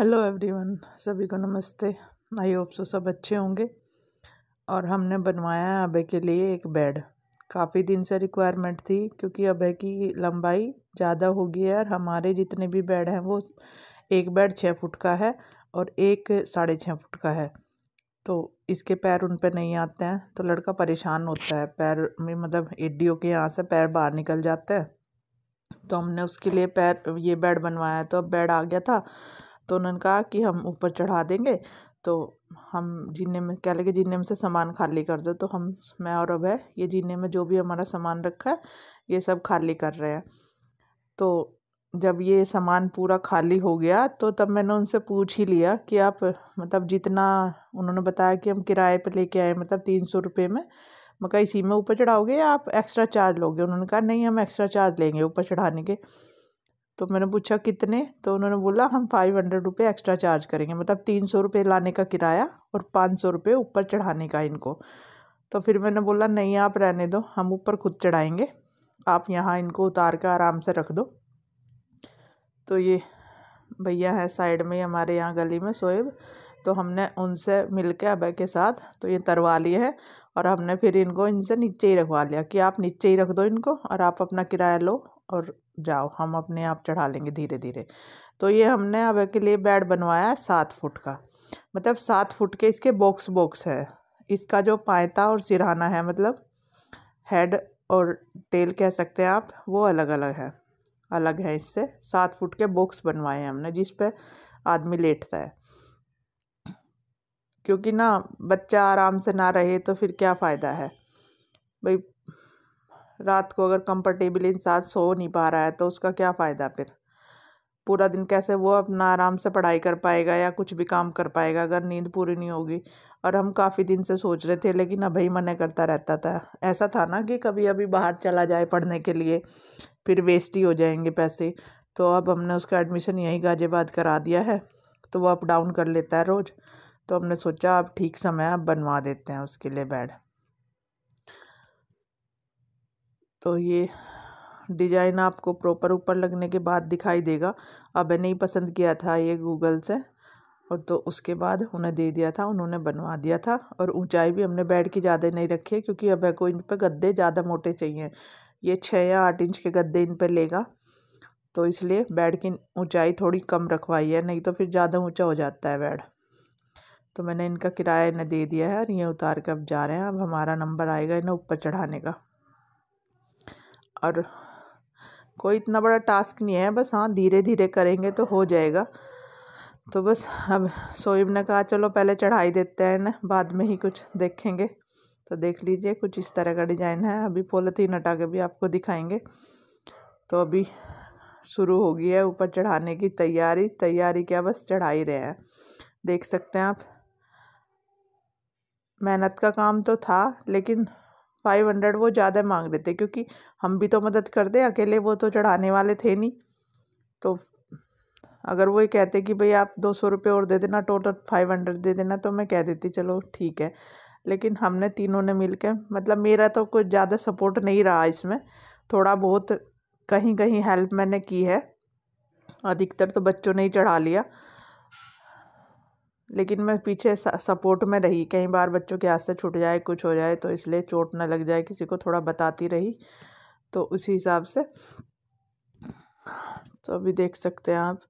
Hello everyone सभी को नमस्ते आई होप सो सब अच्छे होंगे और हमने बनवाया है अभय के लिए एक बेड काफ़ी दिन से रिक्वायरमेंट थी क्योंकि अभय की लंबाई ज़्यादा होगी है और हमारे जितने भी बेड हैं वो एक बेड छः फुट का है और एक साढ़े छः फुट का है तो इसके पैर उन पर नहीं आते हैं तो लड़का परेशान होता है पैर में मतलब एडियो के यहाँ से पैर बाहर निकल जाते हैं तो हमने उसके लिए पैर ये बेड बनवाया तो अब बेड आ गया था तो उन्होंने कहा कि हम ऊपर चढ़ा देंगे तो हम जीने में कह लगे जीने में से सामान खाली कर दो तो हम मैं और अब है ये जीने में जो भी हमारा सामान रखा है ये सब खाली कर रहे हैं तो जब ये सामान पूरा खाली हो गया तो तब मैंने उनसे पूछ ही लिया कि आप मतलब जितना उन्होंने बताया कि हम किराए पर लेके आए मतलब तीन सौ रुपये में मैं कहा इसी में ऊपर चढ़ाओगे या आप एक्स्ट्रा चार्ज लोगे उन्होंने कहा नहीं हम एक्स्ट्रा चार्ज लेंगे ऊपर चढ़ाने के तो मैंने पूछा कितने तो उन्होंने बोला हम फाइव हंड्रेड रुपये एक्स्ट्रा चार्ज करेंगे मतलब तीन सौ रुपये लाने का किराया और पाँच सौ रुपये ऊपर चढ़ाने का इनको तो फिर मैंने बोला नहीं आप रहने दो हम ऊपर खुद चढ़ाएंगे आप यहाँ इनको उतार कर आराम से रख दो तो ये भैया हैं साइड में हमारे यहाँ गली में सोएब तो हमने उनसे मिल के अबे के साथ तो ये तरवा लिए हैं और हमने फिर इनको इनसे नीचे ही रखवा लिया कि आप नीचे ही रख दो इनको और आप अपना किराया लो और जाओ हम अपने आप चढ़ा लेंगे धीरे धीरे तो ये हमने अब के लिए बेड बनवाया है सात फुट का मतलब सात फुट के इसके बॉक्स बॉक्स है इसका जो पायता और सिरहाना है मतलब हेड और टेल कह सकते हैं आप वो अलग अलग है अलग है इससे सात फुट के बॉक्स बनवाए हैं हमने जिस पर आदमी लेटता है क्योंकि ना बच्चा आराम से ना रहे तो फिर क्या फ़ायदा है भाई रात को अगर कंफर्टेबल इंसान सो नहीं पा रहा है तो उसका क्या फ़ायदा फिर पूरा दिन कैसे वो अपना आराम से पढ़ाई कर पाएगा या कुछ भी काम कर पाएगा अगर नींद पूरी नहीं होगी और हम काफ़ी दिन से सोच रहे थे लेकिन अभी मना करता रहता था ऐसा था ना कि कभी अभी बाहर चला जाए पढ़ने के लिए फिर वेस्ट ही हो जाएंगे पैसे तो अब हमने उसका एडमिशन यहीं गाजियाबाद करा दिया है तो वो अप डाउन कर लेता है रोज़ तो हमने सोचा अब ठीक समय अब बनवा देते हैं उसके लिए बेड तो ये डिजाइन आपको प्रॉपर ऊपर लगने के बाद दिखाई देगा अब नहीं पसंद किया था ये गूगल से और तो उसके बाद उन्हें दे दिया था उन्होंने बनवा दिया था और ऊंचाई भी हमने बेड की ज़्यादा नहीं रखी है क्योंकि अब को इन पर गद्दे ज़्यादा मोटे चाहिए ये छः या आठ इंच के गद्दे इन पर लेगा तो इसलिए बेड की ऊंचाई थोड़ी कम रखवाई है नहीं तो फिर ज़्यादा ऊँचा हो जाता है बेड तो मैंने इनका किराया इन्हें दे दिया है और ये उतार के अब जा रहे हैं अब हमारा नंबर आएगा इन्हें ऊपर चढ़ाने का और कोई इतना बड़ा टास्क नहीं है बस हाँ धीरे धीरे करेंगे तो हो जाएगा तो बस अब सोएब ने कहा चलो पहले चढ़ाई देते हैं ना बाद में ही कुछ देखेंगे तो देख लीजिए कुछ इस तरह का डिज़ाइन है अभी पोलथीन हटा के भी आपको दिखाएंगे तो अभी शुरू हो गई है ऊपर चढ़ाने की तैयारी तैयारी क्या बस चढ़ा ही रहे हैं देख सकते हैं आप मेहनत का काम तो था लेकिन फाइव हंड्रेड वो ज़्यादा मांग रहे थे क्योंकि हम भी तो मदद कर दे अकेले वो तो चढ़ाने वाले थे नहीं तो अगर वो ये कहते कि भाई आप दो सौ रुपये और दे देना टोटल फाइव हंड्रेड दे देना तो मैं कह देती चलो ठीक है लेकिन हमने तीनों ने मिल के मतलब मेरा तो कुछ ज़्यादा सपोर्ट नहीं रहा इसमें थोड़ा बहुत कहीं कहीं हेल्प मैंने की है अधिकतर तो बच्चों ने ही चढ़ा लिया लेकिन मैं पीछे सपोर्ट में रही कई बार बच्चों के हाथ से छूट जाए कुछ हो जाए तो इसलिए चोट ना लग जाए किसी को थोड़ा बताती रही तो उसी हिसाब से तो अभी देख सकते हैं आप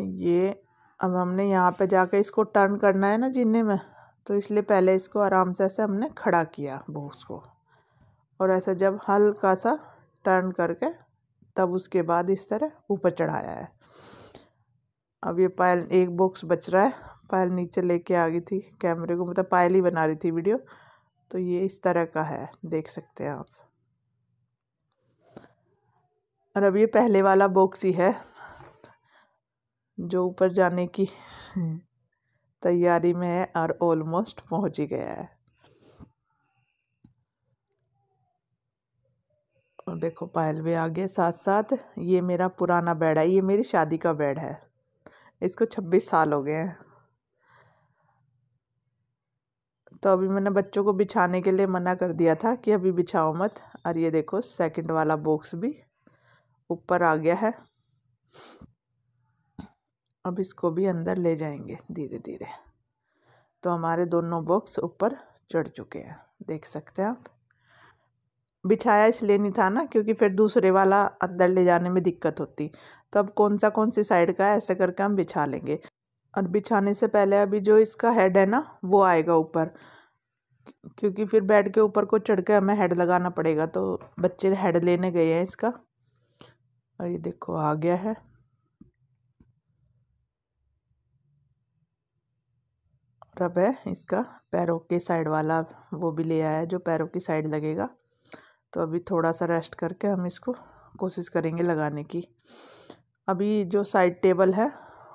ये अब हमने यहाँ पे जाकर इसको टर्न करना है ना जीने में तो इसलिए पहले इसको आराम से ऐसे हमने खड़ा किया बॉक्स को और ऐसा जब हल्का सा टर्न करके तब उसके बाद इस तरह ऊपर चढ़ाया है अब ये पायल एक बॉक्स बच रहा है पायल नीचे लेके आ गई थी कैमरे को मतलब पायल ही बना रही थी वीडियो तो ये इस तरह का है देख सकते हैं आप और अब ये पहले वाला बॉक्स ही है जो ऊपर जाने की तैयारी में है और ऑलमोस्ट पहुंच ही गया है और देखो पायल भी आ गया साथ साथ ये मेरा पुराना बेड है ये मेरी शादी का बेड है इसको छब्बीस साल हो गए हैं तो अभी मैंने बच्चों को बिछाने के लिए मना कर दिया था कि अभी बिछाओ मत और ये देखो सेकंड वाला बॉक्स भी ऊपर आ गया है अब इसको भी अंदर ले जाएंगे धीरे धीरे तो हमारे दोनों बॉक्स ऊपर चढ़ चुके हैं देख सकते हैं आप बिछाया इसलिए नहीं था ना क्योंकि फिर दूसरे वाला अंदर ले जाने में दिक्कत होती तो अब कौन सा कौन सी साइड का है ऐसे करके हम बिछा लेंगे और बिछाने से पहले अभी जो इसका हेड है ना वो आएगा ऊपर क्योंकि फिर बेड के ऊपर को चढ़ के हमें हेड लगाना पड़ेगा तो बच्चे हेड लेने गए हैं इसका और ये देखो आ गया है और अब है इसका पैरों के साइड वाला वो भी ले आया है जो पैरों की साइड लगेगा तो अभी थोड़ा सा रेस्ट करके हम इसको कोशिश करेंगे लगाने की अभी जो साइड टेबल है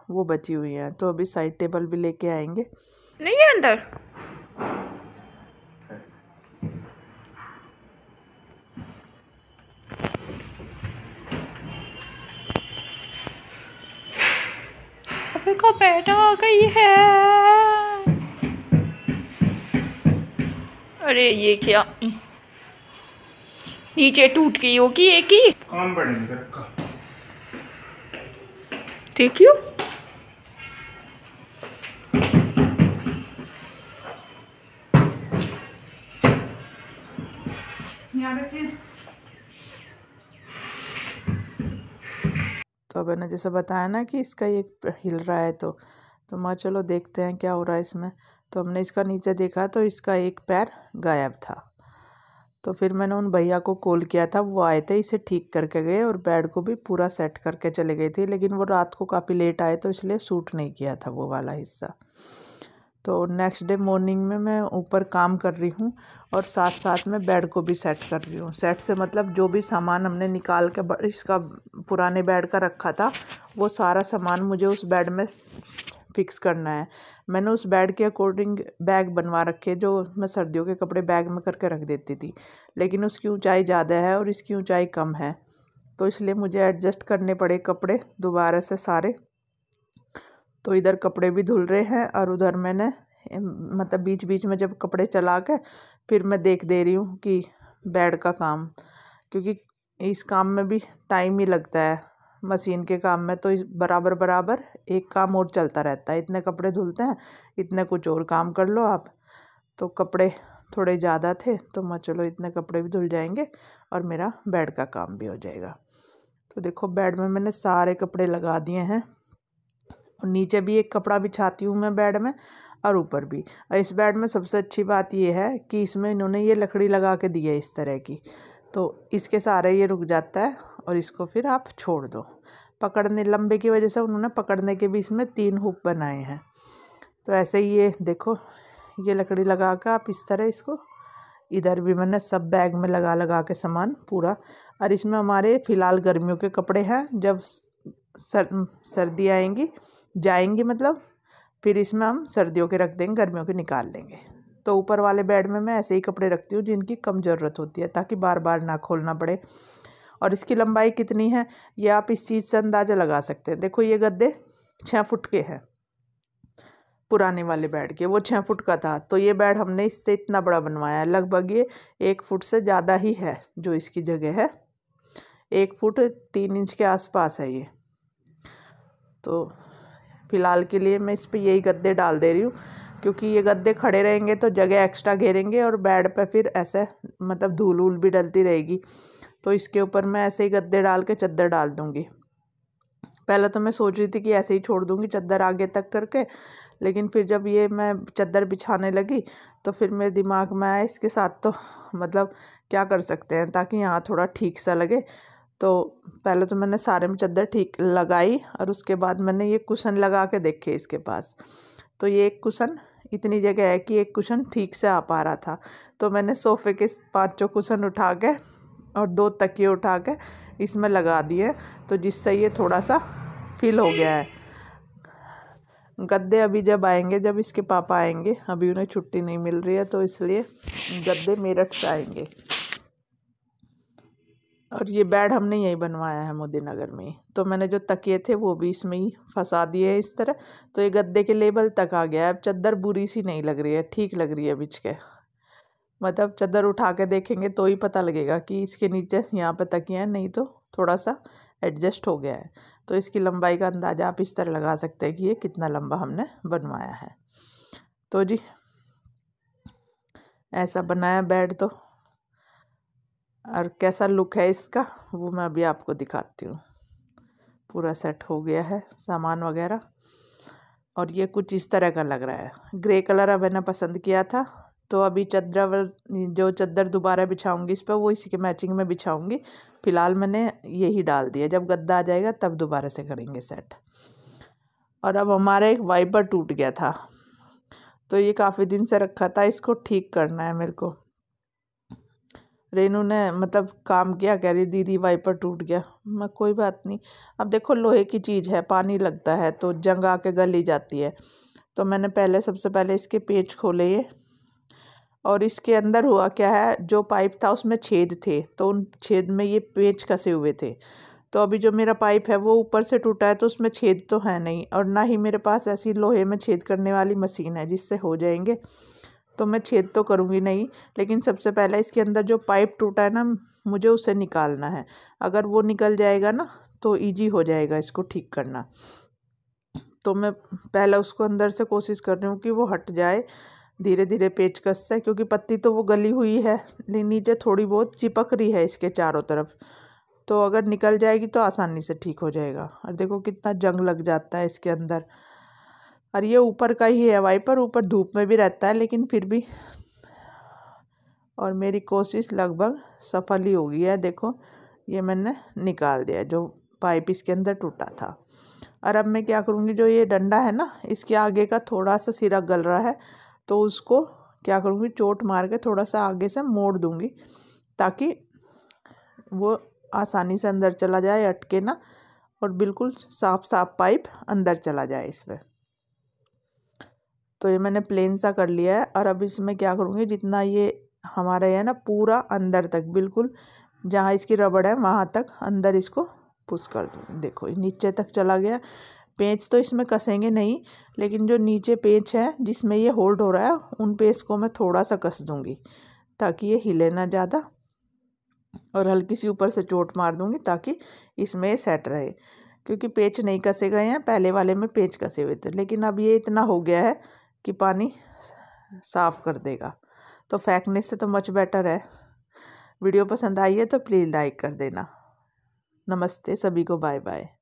वो बची हुई है तो अभी साइड टेबल भी लेके आएंगे नहीं है अंदर अभी को बैठा आ गई है अरे ये क्या नीचे टूट गई होगी एक ही Thank you. तो मैंने जैसे बताया ना कि इसका ये हिल रहा है तो तो माँ चलो देखते हैं क्या हो रहा है इसमें तो हमने इसका नीचे देखा तो इसका एक पैर गायब था तो फिर मैंने उन भैया को कॉल किया था वो आए थे इसे ठीक करके गए और बेड को भी पूरा सेट करके चले गए थे लेकिन वो रात को काफ़ी लेट आए तो इसलिए सूट नहीं किया था वो वाला हिस्सा तो नेक्स्ट डे मॉर्निंग में मैं ऊपर काम कर रही हूँ और साथ साथ में बेड को भी सेट कर रही हूँ सेट से मतलब जो भी सामान हमने निकाल के इसका पुराने बेड का रखा था वो सारा सामान मुझे उस बेड में फिक्स करना है मैंने उस बेड के अकॉर्डिंग बैग बनवा रखे जो मैं सर्दियों के कपड़े बैग में करके रख देती थी लेकिन उसकी ऊंचाई ज़्यादा है और इसकी ऊंचाई कम है तो इसलिए मुझे एडजस्ट करने पड़े कपड़े दोबारा से सारे तो इधर कपड़े भी धुल रहे हैं और उधर मैंने मतलब बीच बीच में जब कपड़े चला के फिर मैं देख दे रही हूँ कि बेड का काम क्योंकि इस काम में भी टाइम ही लगता है मशीन के काम में तो बराबर बराबर एक काम और चलता रहता है इतने कपड़े धुलते हैं इतने कुछ और काम कर लो आप तो कपड़े थोड़े ज़्यादा थे तो मैं चलो इतने कपड़े भी धुल जाएंगे और मेरा बेड का काम भी हो जाएगा तो देखो बेड में मैंने सारे कपड़े लगा दिए हैं और नीचे भी एक कपड़ा बिछाती हूँ मैं बेड में और ऊपर भी और इस बेड में सबसे अच्छी बात यह है कि इसमें इन्होंने ये लकड़ी लगा के दी है इस तरह की तो इसके सारे ये रुक जाता है और इसको फिर आप छोड़ दो पकड़ने लंबे की वजह से उन्होंने पकड़ने के भी इसमें तीन हुक बनाए हैं तो ऐसे ही ये देखो ये लकड़ी लगा कर आप इस तरह इसको इधर भी मैंने सब बैग में लगा लगा के सामान पूरा और इसमें हमारे फ़िलहाल गर्मियों के कपड़े हैं जब सर सर्दी आएंगी जाएंगी मतलब फिर इसमें हम सर्दियों के रख देंगे गर्मियों के निकाल लेंगे तो ऊपर वाले बेड में मैं ऐसे ही कपड़े रखती हूँ जिनकी कम ज़रूरत होती है ताकि बार बार ना खोलना पड़े और इसकी लंबाई कितनी है ये आप इस चीज़ से अंदाज़ा लगा सकते हैं देखो ये गद्दे छः फुट के हैं पुराने वाले बेड के वो छः फुट का था तो ये बेड हमने इससे इतना बड़ा बनवाया है लगभग ये एक फुट से ज़्यादा ही है जो इसकी जगह है एक फुट तीन इंच के आसपास है ये तो फ़िलहाल के लिए मैं इस पर यही गद्दे डाल दे रही हूँ क्योंकि ये गद्दे खड़े रहेंगे तो जगह एक्स्ट्रा घेरेंगे और बेड पर फिर ऐसे मतलब धूल वूल भी डलती रहेगी तो इसके ऊपर मैं ऐसे ही गद्दे डाल के चद्दर डाल दूँगी पहले तो मैं सोच रही थी कि ऐसे ही छोड़ दूँगी चद्दर आगे तक करके लेकिन फिर जब ये मैं चद्दर बिछाने लगी तो फिर मेरे दिमाग में आया इसके साथ तो मतलब क्या कर सकते हैं ताकि यहाँ थोड़ा ठीक सा लगे तो पहले तो मैंने सारे में चद्दर ठीक लगाई और उसके बाद मैंने ये कुशन लगा के देखे इसके पास तो ये एक कुशन इतनी जगह है कि एक कुशन ठीक से आ पा रहा था तो मैंने सोफ़े के पांचों कुशन उठा के और दो तकिए उठा के इसमें लगा दिए तो जिससे ये थोड़ा सा फिल हो गया है गद्दे अभी जब आएंगे जब इसके पापा आएंगे अभी उन्हें छुट्टी नहीं मिल रही है तो इसलिए गद्दे मेरठ से आएंगे और ये बेड हमने यहीं बनवाया है मोदी नगर में तो मैंने जो तकिए थे वो भी इसमें ही फंसा दिए हैं इस तरह तो ये गद्दे के लेबल तक आ गया है अब चद्दर बुरी सी नहीं लग रही है ठीक लग रही है बिछ के मतलब चादर उठा के देखेंगे तो ही पता लगेगा कि इसके नीचे यहाँ पे तकिया है नहीं तो थोड़ा सा एडजस्ट हो गया है तो इसकी लंबाई का अंदाज़ा आप इस तरह लगा सकते हैं कि ये कितना लंबा हमने बनवाया है तो जी ऐसा बनाया बेड तो और कैसा लुक है इसका वो मैं अभी आपको दिखाती हूँ पूरा सेट हो गया है सामान वगैरह और ये कुछ इस तरह का लग रहा है ग्रे कलर अब मैंने पसंद किया था तो अभी चदरा जो चद्दर दोबारा बिछाऊंगी इस पर वो इसी के मैचिंग में बिछाऊंगी फ़िलहाल मैंने यही डाल दिया जब गद्दा आ जाएगा तब दोबारा से करेंगे सेट और अब हमारा एक वाइपर टूट गया था तो ये काफ़ी दिन से रखा था इसको ठीक करना है मेरे को रेनू ने मतलब काम किया कह रही दीदी वाइपर टूट गया मैं कोई बात नहीं अब देखो लोहे की चीज़ है पानी लगता है तो जंग आके गल ही जाती है तो मैंने पहले सबसे पहले इसके पेज खोले ये और इसके अंदर हुआ क्या है जो पाइप था उसमें छेद थे तो उन छेद में ये पेच कसे हुए थे तो अभी जो मेरा पाइप है वो ऊपर से टूटा है तो उसमें छेद तो है नहीं और ना ही मेरे पास ऐसी लोहे में छेद करने वाली मशीन है जिससे हो जाएंगे तो मैं छेद तो करूँगी नहीं लेकिन सबसे पहले इसके अंदर जो पाइप टूटा है ना मुझे उसे निकालना है अगर वो निकल जाएगा ना तो ईजी हो जाएगा इसको ठीक करना तो मैं पहले उसको अंदर से कोशिश कर रही हूँ कि वो हट जाए धीरे धीरे पेचकस से क्योंकि पत्ती तो वो गली हुई है लेकिन नीचे थोड़ी बहुत चिपक रही है इसके चारों तरफ तो अगर निकल जाएगी तो आसानी से ठीक हो जाएगा और देखो कितना जंग लग जाता है इसके अंदर और ये ऊपर का ही है वाइपर ऊपर धूप में भी रहता है लेकिन फिर भी और मेरी कोशिश लगभग सफल ही होगी है देखो ये मैंने निकाल दिया जो पाइप इसके अंदर टूटा था और अब मैं क्या करूँगी जो ये डंडा है ना इसके आगे का थोड़ा सा सिरा गल रहा है तो उसको क्या करूँगी चोट मार के थोड़ा सा आगे से मोड़ दूँगी ताकि वो आसानी से अंदर चला जाए अटके ना और बिल्कुल साफ साफ पाइप अंदर चला जाए इस पर तो ये मैंने प्लेन सा कर लिया है और अब इसमें क्या करूँगी जितना ये हमारा है ना पूरा अंदर तक बिल्कुल जहाँ इसकी रबड़ है वहाँ तक अंदर इसको पुश कर दूँगी देखो नीचे तक चला गया पेंच तो इसमें कसेंगे नहीं लेकिन जो नीचे पेंच है जिसमें ये होल्ड हो रहा है उन पेच को मैं थोड़ा सा कस दूँगी ताकि ये हिले ना ज़्यादा और हल्की सी ऊपर से चोट मार दूँगी ताकि इसमें सेट रहे क्योंकि पेच नहीं कसे गए हैं पहले वाले में पेच कसे हुए थे लेकिन अब ये इतना हो गया है कि पानी साफ़ कर देगा तो फेंकने से तो मच बेटर है वीडियो पसंद आई है तो प्लीज़ लाइक कर देना नमस्ते सभी को बाय बाय